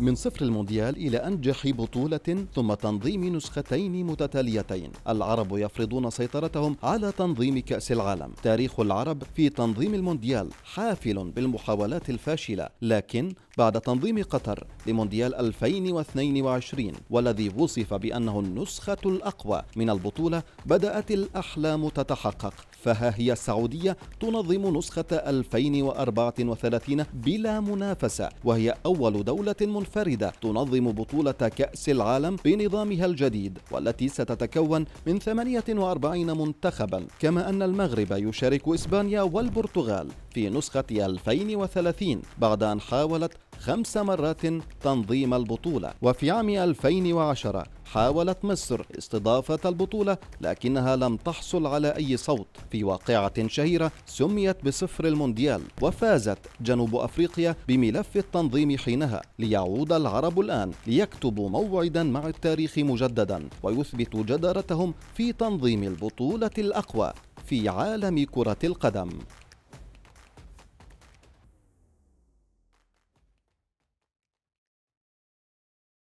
من صفر المونديال إلى أنجح بطولة ثم تنظيم نسختين متتاليتين العرب يفرضون سيطرتهم على تنظيم كأس العالم تاريخ العرب في تنظيم المونديال حافل بالمحاولات الفاشلة لكن بعد تنظيم قطر لمونديال 2022 والذي وصف بأنه النسخة الأقوى من البطولة بدأت الأحلام تتحقق فها هي السعودية تنظم نسخة 2034 بلا منافسة وهي أول دولة منفرد منفردة تنظم بطولة كأس العالم بنظامها الجديد والتي ستتكون من 48 منتخبا كما أن المغرب يشارك إسبانيا والبرتغال في نسخة 2030 بعد أن حاولت خمس مرات تنظيم البطولة وفي عام 2010 حاولت مصر استضافة البطولة لكنها لم تحصل على أي صوت في واقعة شهيرة سميت بصفر المونديال وفازت جنوب أفريقيا بملف التنظيم حينها ليعود العرب الآن ليكتبوا موعدا مع التاريخ مجددا ويثبتوا جدارتهم في تنظيم البطولة الأقوى في عالم كرة القدم